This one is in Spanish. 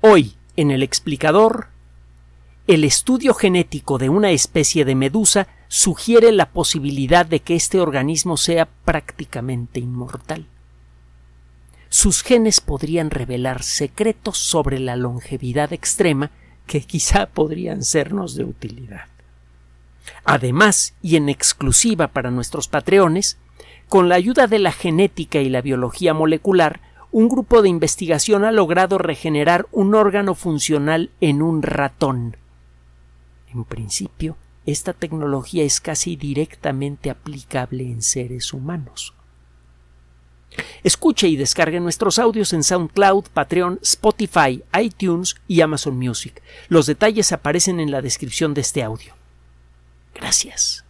Hoy, en el explicador, el estudio genético de una especie de medusa sugiere la posibilidad de que este organismo sea prácticamente inmortal. Sus genes podrían revelar secretos sobre la longevidad extrema que quizá podrían sernos de utilidad. Además, y en exclusiva para nuestros patreones, con la ayuda de la genética y la biología molecular, un grupo de investigación ha logrado regenerar un órgano funcional en un ratón. En principio, esta tecnología es casi directamente aplicable en seres humanos. Escuche y descargue nuestros audios en SoundCloud, Patreon, Spotify, iTunes y Amazon Music. Los detalles aparecen en la descripción de este audio. Gracias.